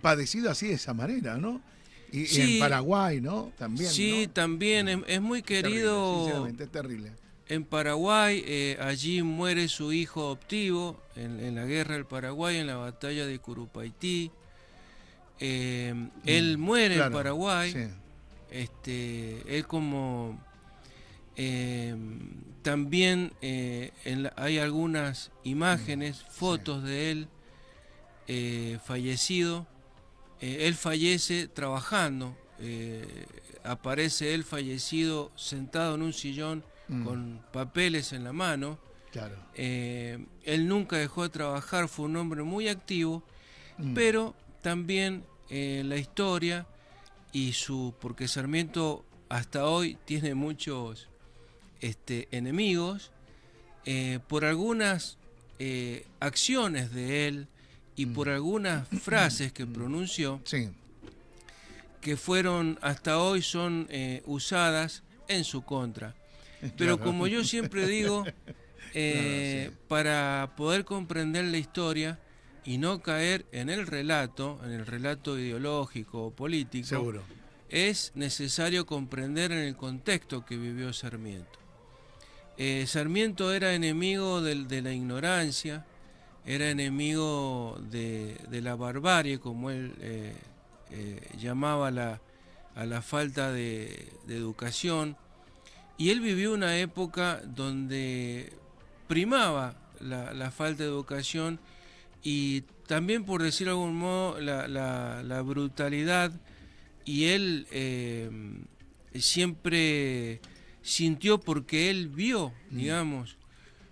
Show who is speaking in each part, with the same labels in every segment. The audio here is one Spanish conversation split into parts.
Speaker 1: padecido así de esa manera, ¿no? Y, en Paraguay, ¿no? También. Sí,
Speaker 2: también, es, muy querido. Terrible, es terrible. En Paraguay, eh, allí muere su hijo adoptivo en, la guerra del Paraguay, en la batalla de Curupaití. Eh, él mm, muere en Paraguay. Sí. Este, él como eh, también en hay algunas imágenes, mm, fotos de él fallecido eh, él fallece trabajando, eh, aparece él fallecido sentado en un sillón mm. con papeles en la mano. Eh, él nunca dejó de trabajar, fue un hombre muy activo, mm. pero también la historia y su. porque Sarmiento hasta hoy tiene muchos este, enemigos por algunas acciones de él y mm. por algunas mm. frases que pronunció, que fueron hasta hoy son eh, usadas en su contra. Pero como yo siempre digo, eh, para poder comprender la historia y no caer en el relato, en el relato ideológico o político, Seguro. es necesario comprender en el contexto que vivió Sarmiento. Eh, Sarmiento era enemigo de la ignorancia, era enemigo de, la barbarie, como él eh, eh, llamaba a la falta de, educación. Y él vivió una época donde primaba la, falta de educación y también, por decir algún modo, la, brutalidad. Y él eh, siempre sintió porque él vio, mm. digamos,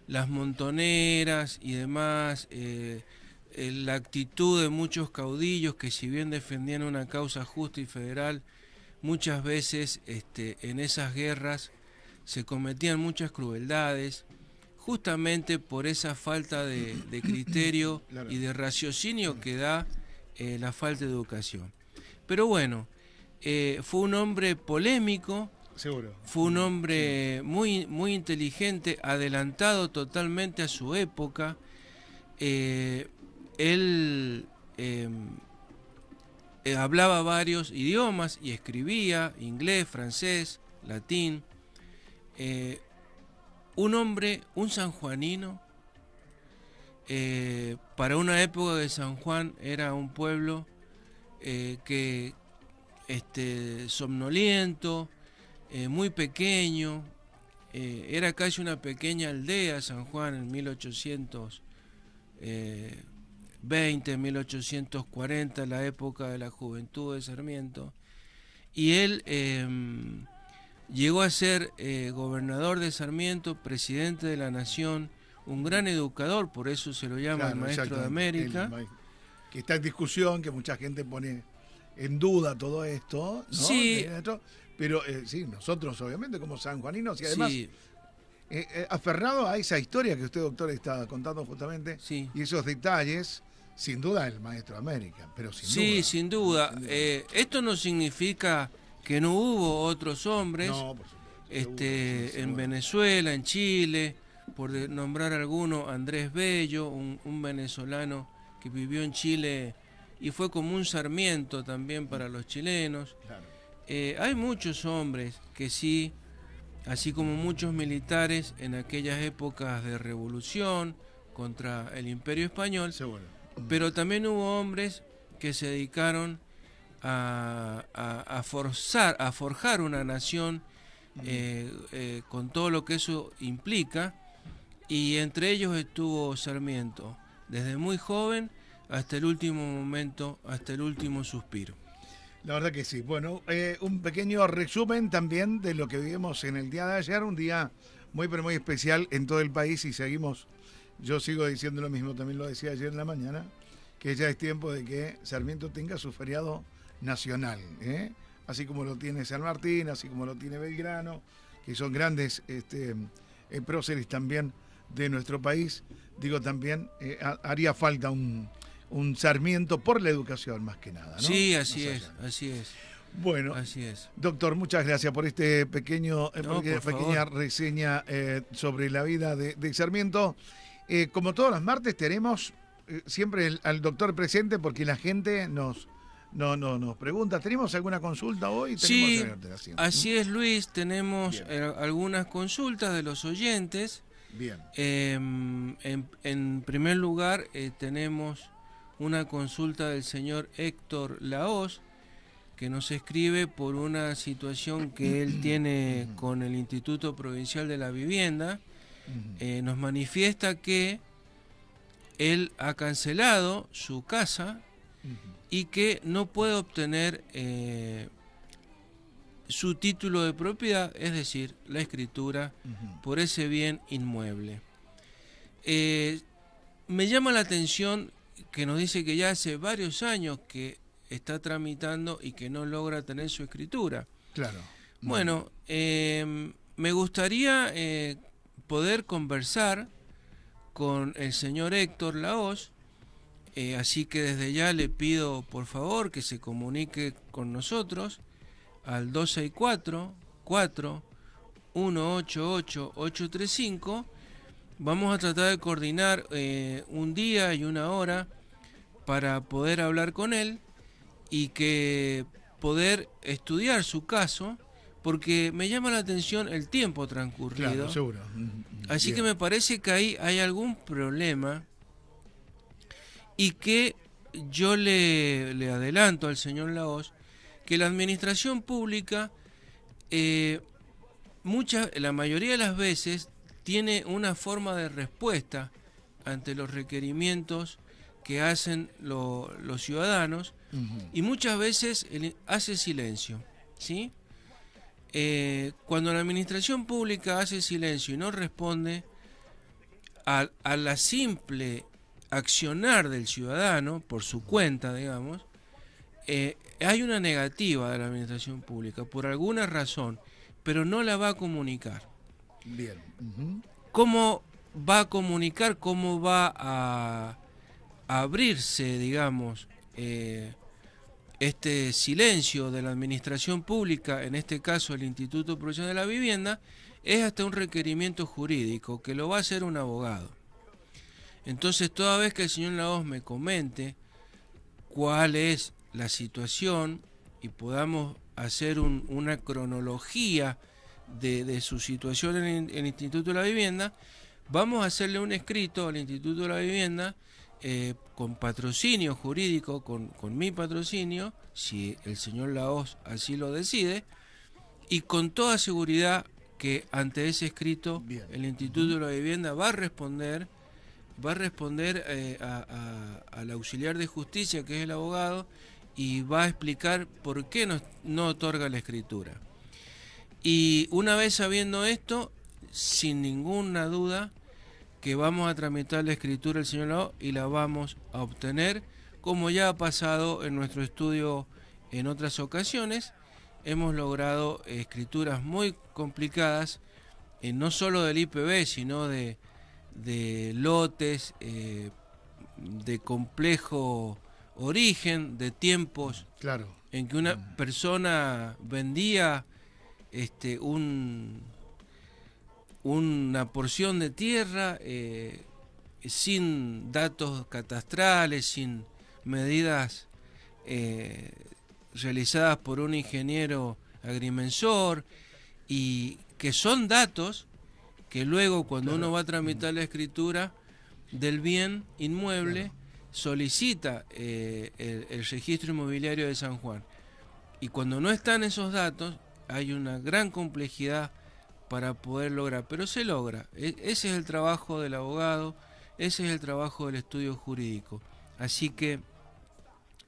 Speaker 2: las montoneras y demás, eh, eh, la actitud de muchos caudillos que si bien defendían una causa justa y federal, muchas veces este, en esas guerras se cometían muchas crueldades, justamente por esa falta de, criterio y de raciocinio que da eh, la falta de educación. Pero bueno, fue un hombre polémico, fue un hombre muy, muy inteligente, adelantado totalmente a su época. Eh, él eh, eh, hablaba varios idiomas y escribía inglés, francés, latín. un hombre, un sanjuanino, para una época de San Juan era un pueblo que este, somnoliento, eh, muy pequeño. Eh, era casi una pequeña aldea San Juan en 1820, 1840, eh, la época de la juventud de Sarmiento. Y él llegó a ser gobernador de Sarmiento, presidente de la nación, un gran educador, por eso se lo llama el maestro de América.
Speaker 1: que está en discusión, que mucha gente pone en duda todo esto. ¿no? Pero eh, sí, nosotros obviamente como sanjuaninos y además eh, eh, aferrado a esa historia que usted, doctor, está contando justamente sí. y esos detalles, sin duda el maestro América, pero sí, Sí,
Speaker 2: sin duda. esto no significa que no hubo otros hombres no, por supuesto, este, en Venezuela, en Chile, por nombrar alguno, Andrés Bello, un, un venezolano que vivió en Chile y fue como un sarmiento también para los chilenos. Claro. Eh, hay muchos hombres que sí, así como muchos militares en aquellas épocas de revolución contra el imperio español, pero también hubo hombres que se dedicaron a, forzar, a forjar una nación eh, eh, con todo lo que eso implica, y entre ellos estuvo Sarmiento, desde muy joven hasta el último momento, hasta el último suspiro.
Speaker 1: La verdad que sí. Bueno, eh, un pequeño resumen también de lo que vivimos en el día de ayer, un día muy pero muy especial en todo el país y seguimos, yo sigo diciendo lo mismo, también lo decía ayer en la mañana, que ya es tiempo de que Sarmiento tenga su feriado nacional, ¿eh? así como lo tiene San Martín, así como lo tiene Belgrano, que son grandes este, eh, próceres también de nuestro país. Digo también, haría falta un, un Sarmiento por la educación más que nada. ¿no? Sí,
Speaker 2: así es, así es. Bueno, así es.
Speaker 1: Doctor, muchas gracias por este pequeño, eh, pequeña reseña eh, sobre la vida de, Sarmiento. Eh, como todos los martes tenemos siempre al doctor presente porque la gente nos, no, no, nos pregunta. ¿Tenemos alguna consulta hoy? Sí,
Speaker 2: así es Luis, tenemos algunas consultas de los oyentes. Bien. Em, en, primer lugar tenemos una consulta del señor Héctor Laos, que nos escribe por una situación que él tiene con el Instituto Provincial de la Vivienda. Eh, nos manifiesta que él ha cancelado su casa y que no puede obtener eh, su título de propiedad, es decir, la escritura por ese bien inmueble. Eh, me llama la atención que nos dice que ya hace varios años que está tramitando y que no logra tener su escritura. Claro. Bueno, em, me gustaría eh, poder conversar con el señor Héctor Laos, eh, así que desde ya le pido por favor que se comunique con nosotros al 264 4188 835 Vamos a tratar de coordinar eh, un día y una hora para poder hablar con él y que poder estudiar su caso, porque me llama la atención el tiempo transcurrido. Claro, seguro. Así que me parece que ahí hay algún problema y que yo le, adelanto al señor Laos que la administración pública eh, muchas, la mayoría de las veces tiene una forma de respuesta ante los requerimientos que hacen los ciudadanos y muchas veces hace silencio. ¿sí? Eh, cuando la administración pública hace silencio y no responde a, la simple accionar del ciudadano por su cuenta, digamos, eh, hay una negativa de la administración pública por alguna razón, pero no la va a comunicar. Bien. ¿Cómo va a comunicar, cómo va a, abrirse, digamos, eh, este silencio de la administración pública, en este caso el Instituto de Producción de la Vivienda, es hasta un requerimiento jurídico que lo va a hacer un abogado. Entonces, toda vez que el señor Laos me comente cuál es la situación y podamos hacer una cronología de, su situación en, el Instituto de la Vivienda, vamos a hacerle un escrito al Instituto de la Vivienda eh, con patrocinio jurídico, con, mi patrocinio, si el señor Laos así lo decide, y con toda seguridad que ante ese escrito el Instituto de la Vivienda va a responder va a responder eh, al auxiliar de justicia, que es el abogado, y va a explicar por qué no otorga la escritura. Y una vez sabiendo esto, sin ninguna duda que vamos a tramitar la escritura del Señor y la vamos a obtener, como ya ha pasado en nuestro estudio en otras ocasiones. Hemos logrado escrituras muy complicadas, eh, no solo del IPB, sino de, lotes, eh, de complejo origen, de tiempos claro. en que una mm. persona vendía este, un, una porción de tierra eh, sin datos catastrales, sin medidas eh, realizadas por un ingeniero agrimensor y que son datos que luego cuando uno va a tramitar la escritura del bien inmueble solicita eh, el registro inmobiliario de San Juan. Y cuando no están esos datos, hay una gran complejidad para poder lograr, pero se logra. E, ese es el trabajo del abogado, ese es el trabajo del estudio jurídico. Así que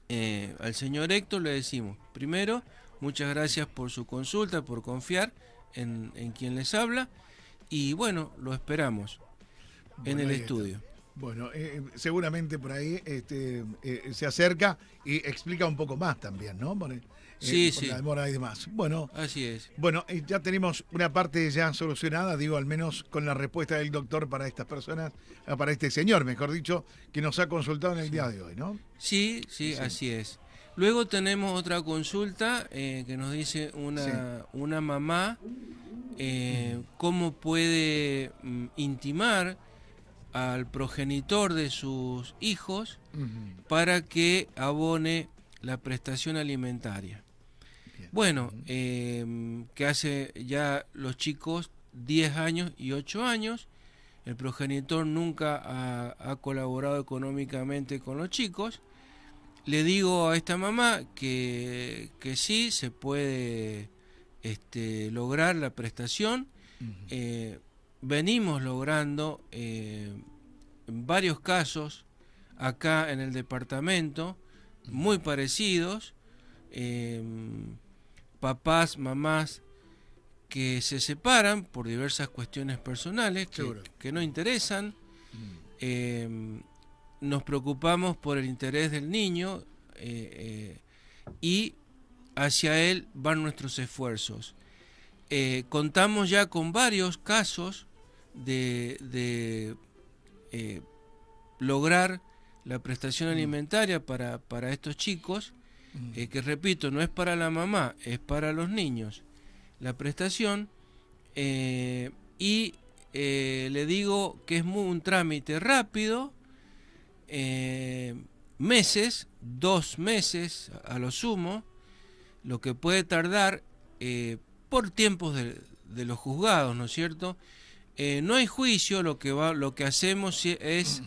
Speaker 2: eh, al señor Héctor le decimos, primero, muchas gracias por su consulta, por confiar en, quien les habla, y bueno, lo esperamos en el estudio.
Speaker 1: Bueno, eh, eh, seguramente por ahí este, eh, se acerca y explica un poco más también, ¿no? sí, sí. La demora y demás. Bueno, así es. Bueno, ya tenemos una parte ya solucionada, digo, al menos con la respuesta del doctor para estas personas, ah, para este señor, mejor dicho, que nos ha consultado en el día de hoy, ¿no?
Speaker 2: Sí, sí, así es. Luego tenemos otra consulta que nos dice una, una mamá cómo puede mm, intimar al progenitor de sus hijos para que abone la prestación alimentaria. Bueno, em, que hace ya los chicos 10 años y 8 años, el progenitor nunca ha, colaborado económicamente con los chicos. Le digo a esta mamá que, que sí, se puede este, lograr la prestación venimos logrando eh, varios casos acá en el departamento, muy parecidos, eh, papás, mamás que se separan por diversas cuestiones personales que, no interesan. Eh, nos preocupamos por el interés del niño y hacia él van nuestros esfuerzos. Eh, contamos ya con varios casos de, eh, lograr la prestación mm. alimentaria para, estos chicos, mm. eh, que repito, no es para la mamá, es para los niños la prestación. y le digo que es un trámite rápido, meses, dos meses a lo sumo, lo que puede tardar por tiempos de, los juzgados, ¿no es cierto? Eh, no hay juicio, lo que, lo que hacemos es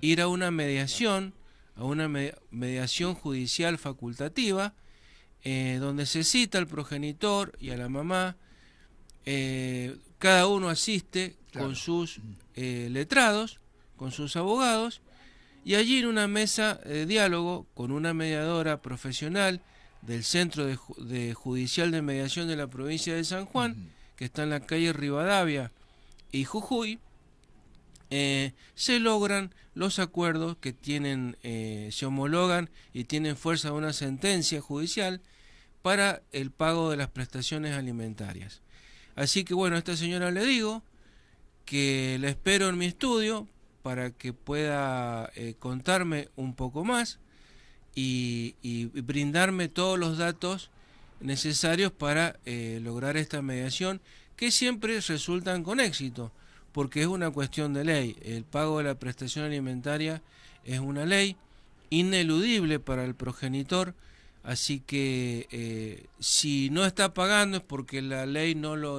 Speaker 2: ir a una mediación, a una mediación judicial facultativa, eh, donde se cita al progenitor y a la mamá, eh, cada uno asiste con sus letrados, con sus abogados, y allí en una mesa de diálogo con una mediadora profesional, del Centro de, Judicial de Mediación de la provincia de San Juan, que está en la calle Rivadavia y Jujuy, eh, se logran los acuerdos que tienen, eh, se homologan y tienen fuerza de una sentencia judicial para el pago de las prestaciones alimentarias. Así que bueno, a esta señora le digo que la espero en mi estudio para que pueda eh, contarme un poco más y, brindarme todos los datos necesarios para eh, lograr esta mediación, que siempre resultan con éxito, porque es una cuestión de ley. El pago de la prestación alimentaria es una ley ineludible para el progenitor, así que eh, si no está pagando es porque la ley eh, no lo,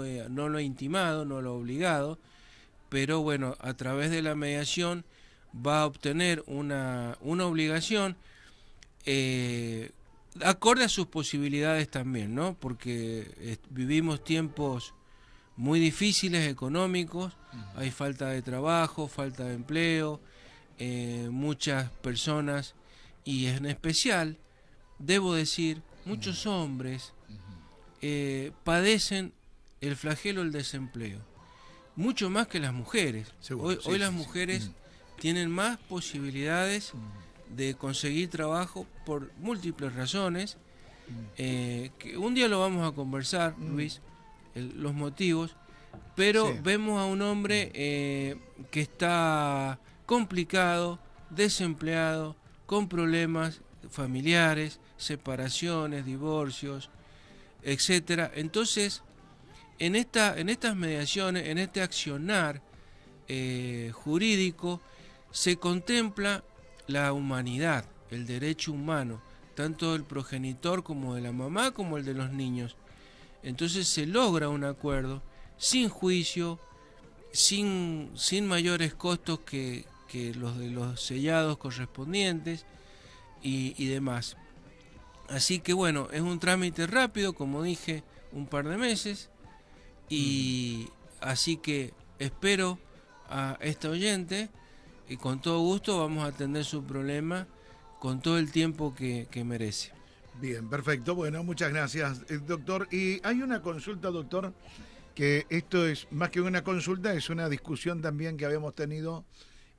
Speaker 2: ha intimado, no lo ha obligado, pero bueno, a través de la mediación va a obtener una obligación eh, acorde a sus posibilidades también, ¿no? Porque eh, vivimos tiempos muy difíciles económicos, hay falta de trabajo, falta de empleo, eh, muchas personas y en especial, debo decir, muchos hombres padecen el flagelo del desempleo, mucho más que las mujeres. hoy, las mujeres tienen más posibilidades de conseguir trabajo por múltiples razones. Eh, que un día lo vamos a conversar, mm. Luis, los motivos, pero vemos a un hombre mm. eh, que está complicado, desempleado, con problemas familiares, separaciones, divorcios, etc. Entonces, en, esta, en estas mediaciones, en este accionar eh, jurídico, se contempla la humanidad, el derecho humano, tanto del progenitor como de la mamá como el de los niños. Entonces se logra un acuerdo sin juicio, sin, sin mayores costos que, que, los de los sellados correspondientes y, y demás. Así que bueno, es un trámite rápido, como dije, un par de meses. Y mm. así que espero a esta oyente y con todo gusto vamos a atender su problema con todo el tiempo que, merece.
Speaker 1: Bien, perfecto. Bueno, muchas gracias, eh, doctor. Y hay una consulta, doctor, que esto es más que una consulta, es una discusión también que habíamos tenido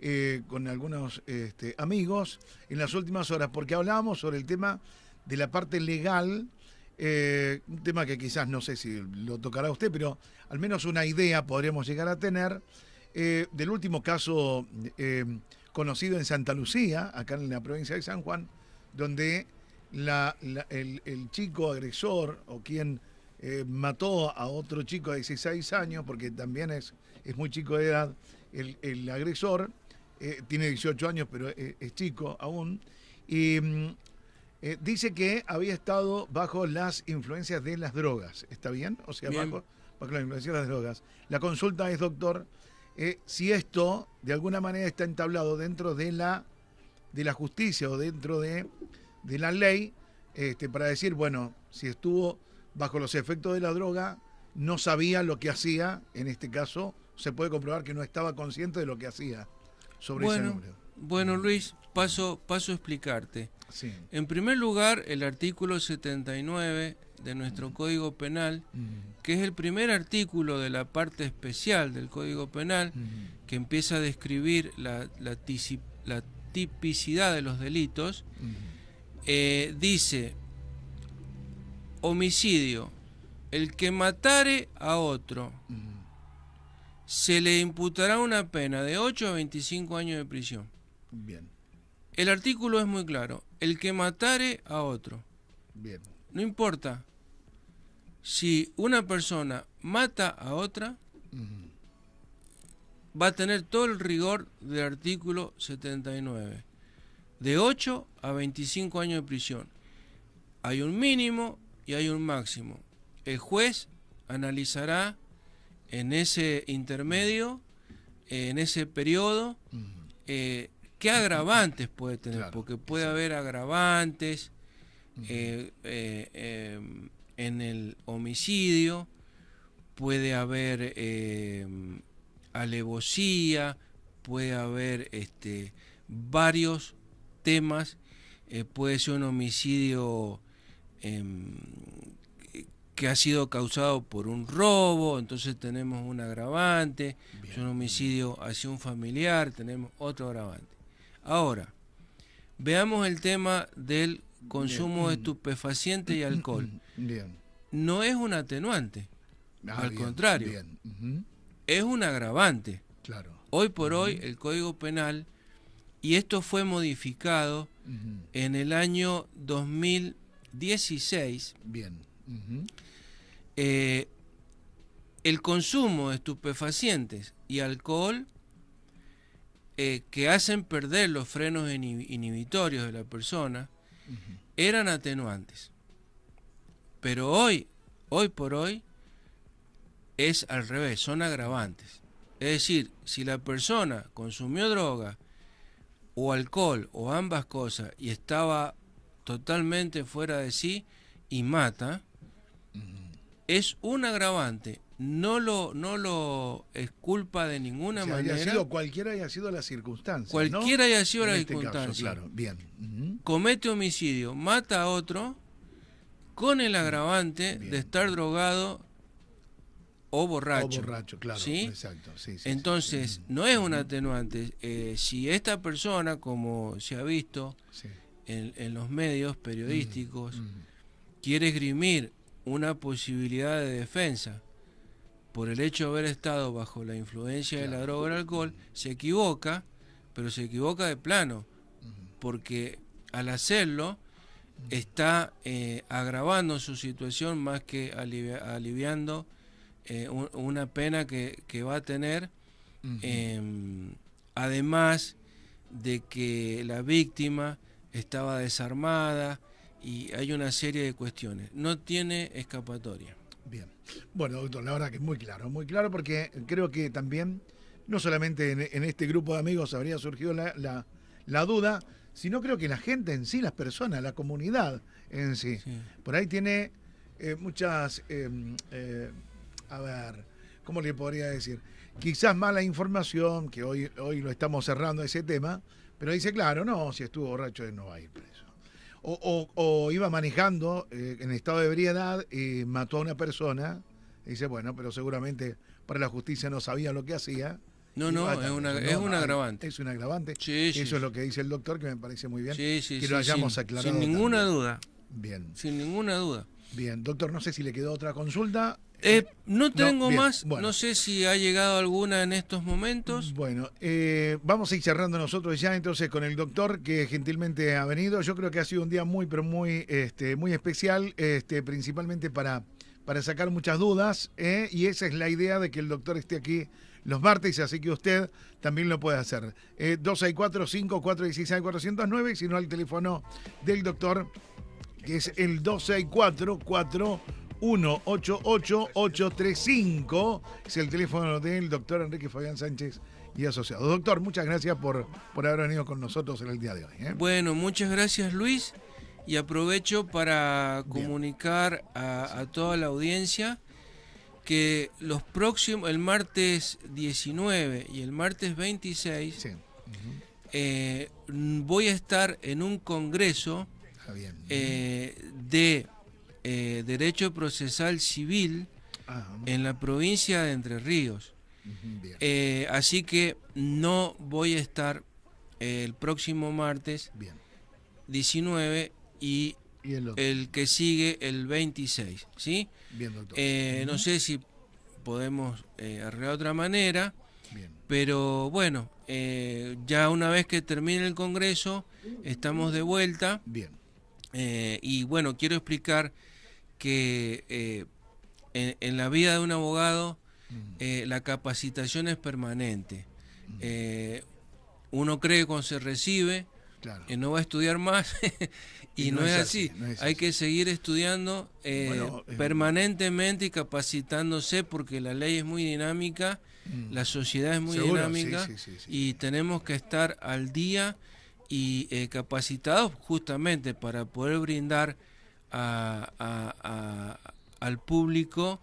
Speaker 1: eh, con algunos este, amigos en las últimas horas, porque hablábamos sobre el tema de la parte legal, eh, un tema que quizás no sé si lo tocará usted, pero al menos una idea podríamos llegar a tener eh, del último caso eh, conocido en Santa Lucía, acá en la provincia de San Juan, donde el, chico agresor o quien eh, mató a otro chico de 16 años, porque también es, es muy chico de edad, el, agresor tiene 18 años, pero es, chico aún, y mm, dice que había estado bajo las influencias de las drogas, ¿está bien? O sea, bajo las influencias de las drogas. La consulta es, doctor, eh, si esto de alguna manera está entablado dentro de la, de la justicia o dentro de, de la ley este, para decir, bueno, si estuvo bajo los efectos de la droga, no sabía lo que hacía, en este caso se puede comprobar que no estaba consciente de lo que hacía sobre bueno, ese número.
Speaker 2: Bueno, Luis, paso, paso a explicarte. En primer lugar, el artículo 79 de nuestro Código Penal, que es el primer artículo de la parte especial del Código Penal, que empieza a describir la, la, tipicidad de los delitos, eh, dice, homicidio, el que matare a otro, se le imputará una pena de 8 a 25 años de prisión. Bien. El artículo es muy claro, el que matare a otro. Bien no importa. Si una persona mata a otra, va a tener todo el rigor del artículo 79. De 8 a 25 años de prisión. Hay un mínimo y hay un máximo. El juez analizará en ese intermedio, en ese periodo, eh, qué agravantes puede tener, porque puede haber agravantes, eh, eh, em, en el homicidio, puede haber em, alevosía, puede haber este, varios temas, eh, puede ser un homicidio em, que ha sido causado por un robo, entonces tenemos un agravante, un homicidio hacia un familiar, tenemos otro agravante. Ahora, veamos el tema del consumo de estupefacientes y alcohol. Mm, bien. No es un atenuante. Ah, al contrario, es un agravante. Claro. Hoy por hoy el Código Penal, y esto fue modificado en el año 2016, Bien. Eh, el consumo de estupefacientes y alcohol eh, que hacen perder los frenos inhibitorios de la persona, eran atenuantes. Pero hoy, hoy por hoy, es al revés, son agravantes. Es decir, si la persona consumió droga o alcohol o ambas cosas y estaba totalmente fuera de sí y mata, es un agravante no lo, no lo culpa de ninguna manera.
Speaker 1: cualquiera haya sido la circunstancia. Cualquiera haya sido la este circunstancia. bien.
Speaker 2: Comete homicidio, mata a otro con el agravante de estar drogado o borracho. claro. Entonces, no es un atenuante. Eh, si esta persona, como se ha visto en, los medios periodísticos, quiere esgrimir una posibilidad de defensa, por el hecho de haber estado bajo la influencia de la droga o el alcohol, se equivoca, pero se equivoca de plano, porque al hacerlo está eh, agravando su situación más que aliviando eh, una pena que, va a tener. Em, además de que la víctima estaba desarmada y hay una serie de cuestiones. No tiene escapatoria.
Speaker 1: Bien. Bueno, doctor, la verdad que es muy claro, muy claro porque creo que también, no solamente en, este grupo de amigos habría surgido la, duda, sino creo que la gente en sí, las personas, la comunidad en sí, por ahí tiene eh, muchas, em, eh, a ver, ¿cómo le podría decir? Quizás mala información, que hoy, hoy lo estamos cerrando ese tema, pero dice, claro, no, si estuvo borracho no va a ir preso o, iba manejando eh, en estado de ebriedad y mató a una persona. Y dice, bueno, pero seguramente para la justicia no sabía lo que hacía. No, no, es, un agravante. Es un agravante. Eso es lo que dice el doctor, que me parece muy bien. que lo hayamos aclarado. Sin ninguna duda. Bien. Sin ninguna duda. Bien, doctor, no sé si le quedó otra consulta. Eh, no tengo más, no
Speaker 2: sé si ha llegado
Speaker 1: alguna en estos momentos. Bueno, eh, vamos a ir cerrando nosotros ya entonces con el doctor que gentilmente ha venido. Yo creo que ha sido un día muy, pero muy, este, muy especial, este, principalmente para, para sacar muchas dudas ¿eh? y esa es la idea de que el doctor esté aquí los martes, así que usted también lo puede hacer. 264 5416 409 y si no al teléfono del doctor que es el 264-4188-835. Es el teléfono del doctor Enrique Fabián Sánchez y asociado. Doctor, muchas gracias por, por haber venido con nosotros en el día de hoy.
Speaker 2: ¿eh? Bueno, muchas gracias Luis y aprovecho para comunicar a, toda la audiencia que los próximos, el martes 19 y el martes 26, eh, voy a estar en un congreso eh, de eh, Derecho Procesal Civil ah, en la provincia de Entre Ríos. Eh, así que no voy a estar el próximo martes 19 y, el, que sigue el 26. ¿sí? no sé si podemos arreglar arreglar otra manera, pero bueno, ya una vez que termine el Congreso, estamos de vuelta. Bien. Eh, y bueno, quiero explicar que eh, en, la vida de un abogado eh, la capacitación es permanente. uno cree cuando se recibe que no va a estudiar más y, no, es, así. Hay que seguir estudiando permanentemente y capacitándose porque la ley es muy dinámica, mm. la sociedad es muy dinámica y tenemos que estar al día y eh, capacitados justamente para poder brindar al público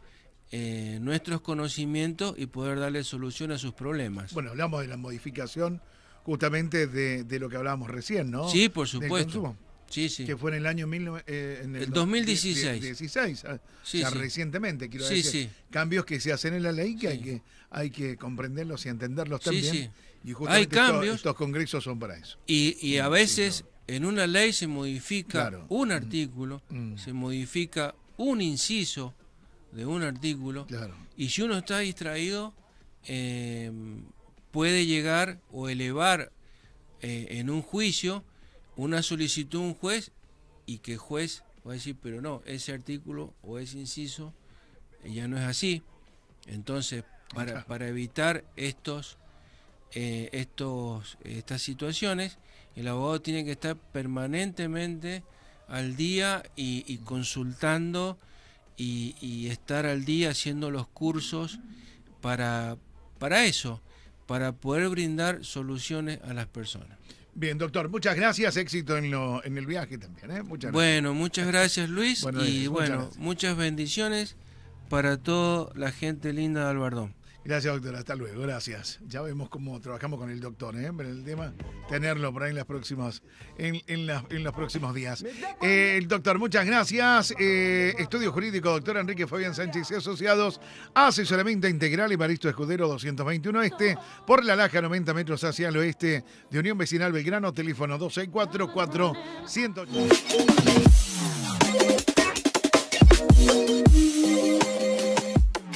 Speaker 2: eh, nuestros conocimientos y poder darle solución a sus problemas. Bueno,
Speaker 1: hablamos de la modificación justamente de, de lo que hablábamos recién, ¿no? Sí, por supuesto. Que fue en el año 2016. Eh, ah, recientemente, quiero decir. Cambios que se hacen en la ley que, hay, que hay que comprenderlos y entenderlos también. Y justamente hay cambios. Estos, congresos son para eso.
Speaker 2: Y, y a veces en una ley se modifica un mm. artículo, mm. se modifica un inciso de un artículo. Y si uno está distraído, eh, puede llegar o elevar eh, en un juicio una solicitud un juez y que juez va a decir, pero no, ese artículo o ese inciso ya no es así. Entonces, para, evitar estos, eh, estos, estas situaciones, el abogado tiene que estar permanentemente al día y, consultando y, estar al día haciendo los cursos para, para eso, para poder brindar soluciones a las personas.
Speaker 1: Bien, doctor, muchas gracias, éxito en, lo, en el viaje también. ¿eh? Muchas Bueno, muchas gracias Luis y bueno, muchas, muchas bendiciones
Speaker 2: para toda la gente linda de Albardón.
Speaker 1: Gracias, doctora. Hasta luego. Gracias. Ya vemos cómo trabajamos con el doctor, ¿eh? Pero el tema, tenerlo por ahí en, las próximas, en, en, en los próximos días. Eh, el doctor, muchas gracias. Eh, estudio Jurídico, doctor Enrique Fabián Sánchez y Asociados. Asesoramiento integral y Maristo Escudero 221 Este, por la Laja 90 metros hacia el oeste de Unión Vecinal Belgrano. Teléfono 264-418.